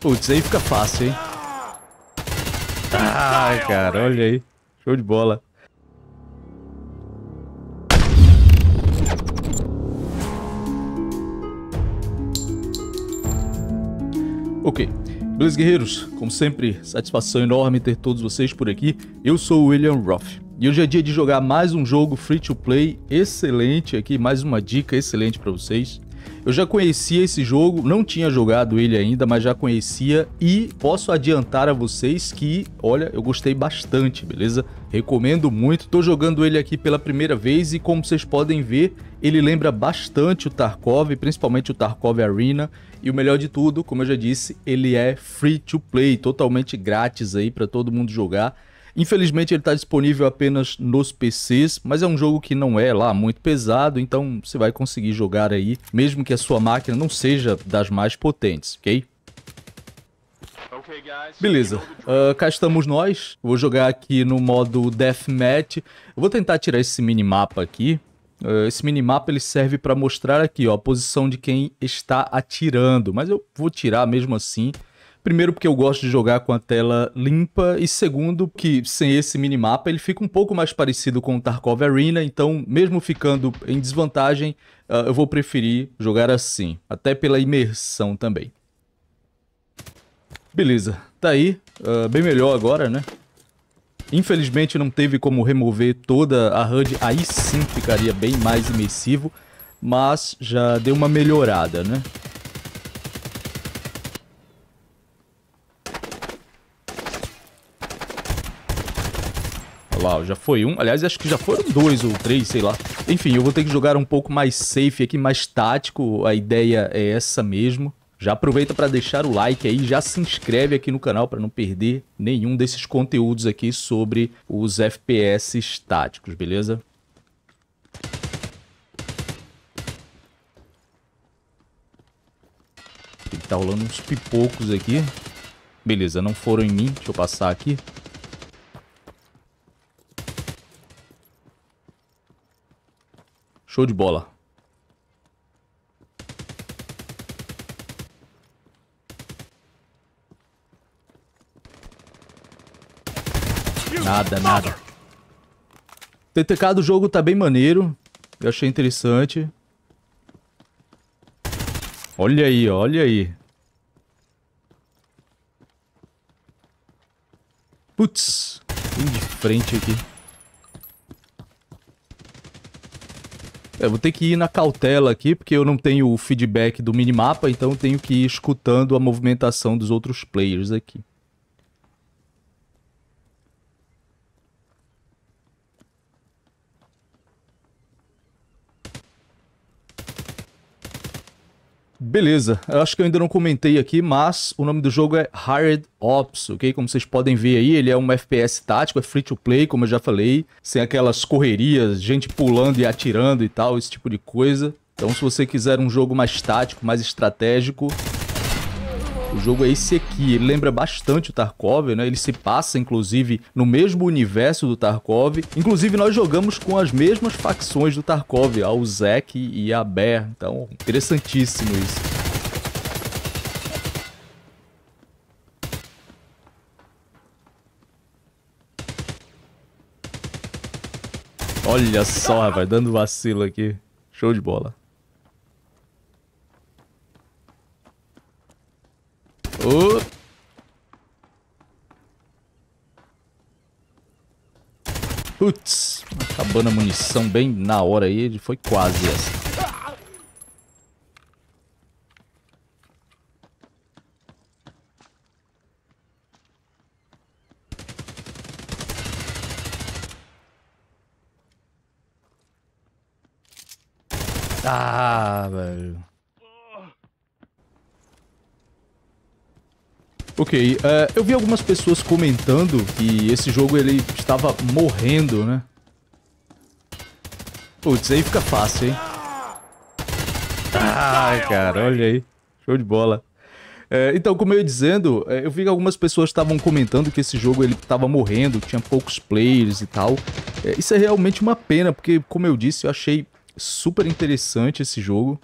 Putz, aí fica fácil, hein? Ai, cara, olha aí. Show de bola. Ok. Beleza, guerreiros? Como sempre, satisfação enorme ter todos vocês por aqui. Eu sou o William Roth. E hoje é dia de jogar mais um jogo free to play excelente aqui, mais uma dica excelente para vocês. Eu já conhecia esse jogo, não tinha jogado ele ainda, mas já conhecia e posso adiantar a vocês que, olha, eu gostei bastante, beleza? Recomendo muito. Tô jogando ele aqui pela primeira vez e como vocês podem ver, ele lembra bastante o Tarkov, principalmente o Tarkov Arena. E o melhor de tudo, como eu já disse, ele é free to play, totalmente grátis aí para todo mundo jogar. Infelizmente ele está disponível apenas nos PCs, mas é um jogo que não é lá muito pesado, então você vai conseguir jogar aí, mesmo que a sua máquina não seja das mais potentes, ok? Beleza, uh, cá estamos nós. Vou jogar aqui no modo Deathmatch. Eu vou tentar tirar esse minimapa aqui. Uh, esse minimapa ele serve para mostrar aqui ó, a posição de quem está atirando, mas eu vou tirar mesmo assim Primeiro, porque eu gosto de jogar com a tela limpa, e segundo, que sem esse minimapa ele fica um pouco mais parecido com o Tarkov Arena, então, mesmo ficando em desvantagem, uh, eu vou preferir jogar assim, até pela imersão também. Beleza, tá aí, uh, bem melhor agora, né? Infelizmente não teve como remover toda a HUD, aí sim ficaria bem mais imersivo, mas já deu uma melhorada, né? lá, já foi um. Aliás, acho que já foram dois ou três, sei lá. Enfim, eu vou ter que jogar um pouco mais safe aqui, mais tático. A ideia é essa mesmo. Já aproveita para deixar o like aí, já se inscreve aqui no canal para não perder nenhum desses conteúdos aqui sobre os FPS estáticos, beleza? Tá rolando uns pipocos aqui. Beleza, não foram em mim. Deixa eu passar aqui. Show de bola. Nada, nada. O TTK do jogo tá bem maneiro. Eu achei interessante. Olha aí, olha aí. Putz, bem de frente aqui. Eu vou ter que ir na cautela aqui, porque eu não tenho o feedback do minimapa, então tenho que ir escutando a movimentação dos outros players aqui. Beleza, eu acho que eu ainda não comentei aqui, mas o nome do jogo é Hard Ops, ok? Como vocês podem ver aí, ele é um FPS tático, é free to play, como eu já falei, sem aquelas correrias, gente pulando e atirando e tal, esse tipo de coisa. Então se você quiser um jogo mais tático, mais estratégico, o jogo é esse aqui, ele lembra bastante o Tarkov, né? Ele se passa, inclusive, no mesmo universo do Tarkov. Inclusive, nós jogamos com as mesmas facções do Tarkov, a Uzek e a Ber. Então, interessantíssimo isso. Olha só, rapaz, dando vacilo aqui. Show de bola. Uh. Putz, acabando a munição bem na hora aí, ele foi quase essa. Ah, velho. Ok, uh, eu vi algumas pessoas comentando que esse jogo ele estava morrendo, né? Putz, aí fica fácil, hein? Ai, cara, olha aí. Show de bola. É, então, como eu ia dizendo, eh, eu vi que algumas pessoas estavam comentando que esse jogo ele estava morrendo, tinha poucos players e tal. É, isso é realmente uma pena, porque, como eu disse, eu achei super interessante esse jogo.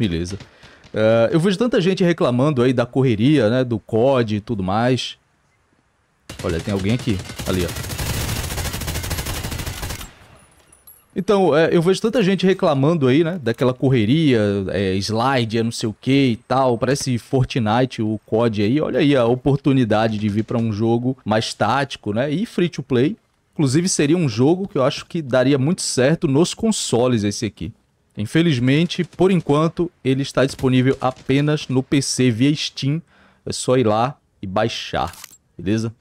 Beleza. Uh, eu vejo tanta gente reclamando aí da correria, né? Do COD e tudo mais. Olha, tem alguém aqui. Ali, ó. Então, é, eu vejo tanta gente reclamando aí, né? Daquela correria, é, slide, é não sei o que e tal. Parece Fortnite, o COD aí. Olha aí a oportunidade de vir para um jogo mais tático, né? E free to play. Inclusive, seria um jogo que eu acho que daria muito certo nos consoles esse aqui. Infelizmente, por enquanto, ele está disponível apenas no PC via Steam. É só ir lá e baixar, beleza?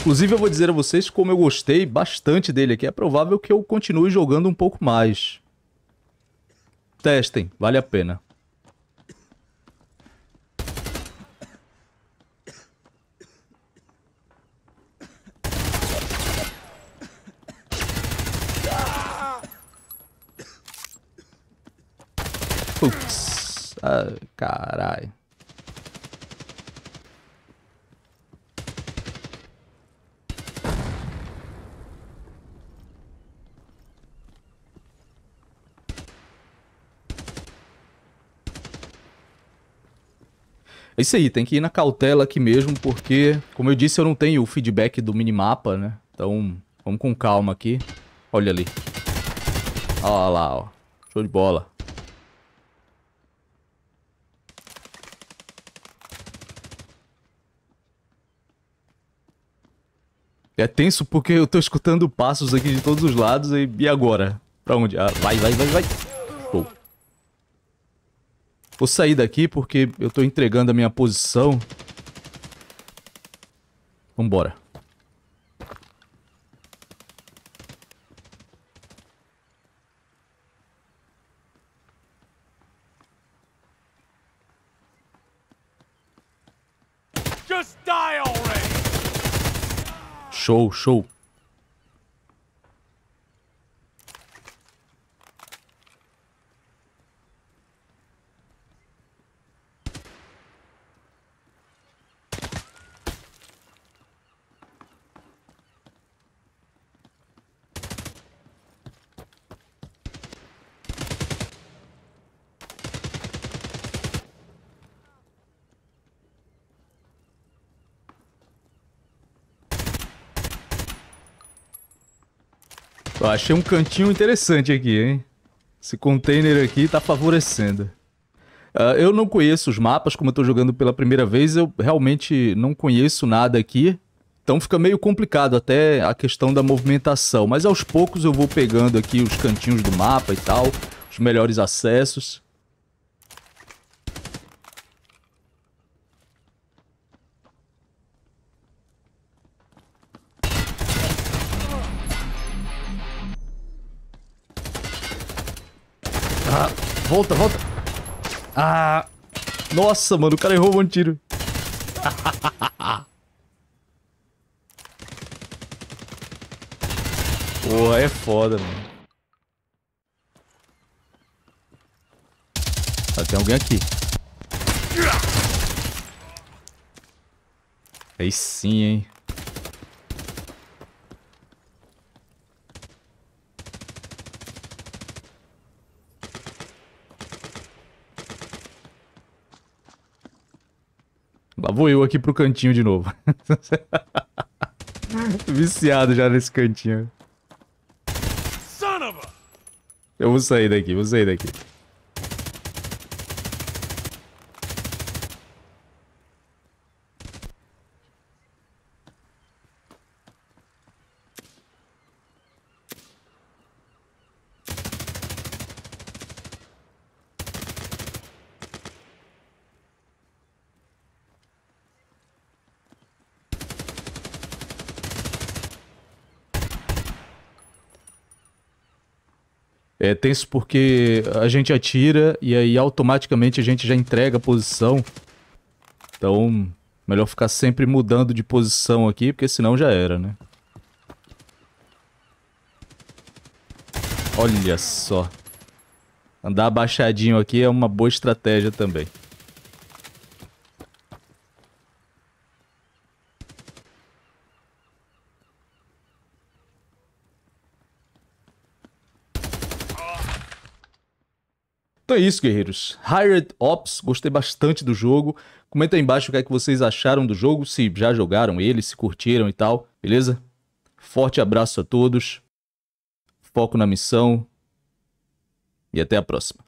Inclusive, eu vou dizer a vocês como eu gostei bastante dele aqui. É provável que eu continue jogando um pouco mais. Testem, vale a pena. Putz. Ah, caralho. É isso aí, tem que ir na cautela aqui mesmo, porque, como eu disse, eu não tenho o feedback do minimapa, né? Então, vamos com calma aqui. Olha ali. Olha lá, ó. Show de bola. É tenso porque eu tô escutando passos aqui de todos os lados e, e agora? Pra onde? Ah, vai, vai, vai, vai. Vou sair daqui porque eu tô entregando a minha posição. Vambora. Show, show. Eu achei um cantinho interessante aqui, hein? Esse container aqui tá favorecendo. Uh, eu não conheço os mapas, como eu tô jogando pela primeira vez, eu realmente não conheço nada aqui. Então fica meio complicado até a questão da movimentação, mas aos poucos eu vou pegando aqui os cantinhos do mapa e tal, os melhores acessos. volta, volta. Ah. Nossa, mano, o cara errou um tiro. Porra, é foda, mano. Ah, tem alguém aqui. Aí sim, hein. Lá vou eu aqui pro cantinho de novo. Viciado já nesse cantinho. Eu vou sair daqui, vou sair daqui. É tenso porque a gente atira e aí automaticamente a gente já entrega a posição. Então, melhor ficar sempre mudando de posição aqui, porque senão já era, né? Olha só. Andar abaixadinho aqui é uma boa estratégia também. Então é isso, guerreiros. Hired Ops, gostei bastante do jogo. Comenta aí embaixo o que é que vocês acharam do jogo, se já jogaram ele, se curtiram e tal, beleza? Forte abraço a todos. Foco na missão. E até a próxima.